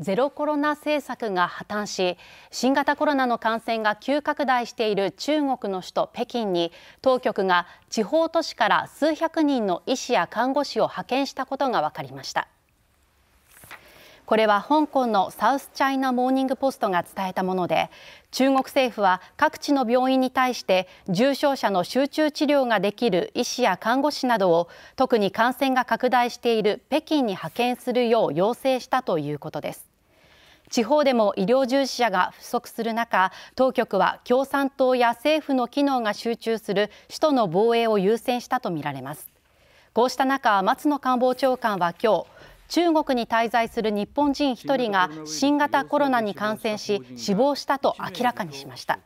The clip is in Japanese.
ゼロコロナ政策が破綻し新型コロナの感染が急拡大している中国の首都北京に当局が地方都市から数百人の医師や看護師を派遣したことが分かりました。これは香港のサウスチャイナモーニングポストが伝えたもので中国政府は各地の病院に対して重症者の集中治療ができる医師や看護師などを特に感染が拡大している北京に派遣するよう要請したということです地方でも医療従事者が不足する中当局は共産党や政府の機能が集中する首都の防衛を優先したとみられますこうした中松野官房長官は今日中国に滞在する日本人1人が新型コロナに感染し死亡したと明らかにしました。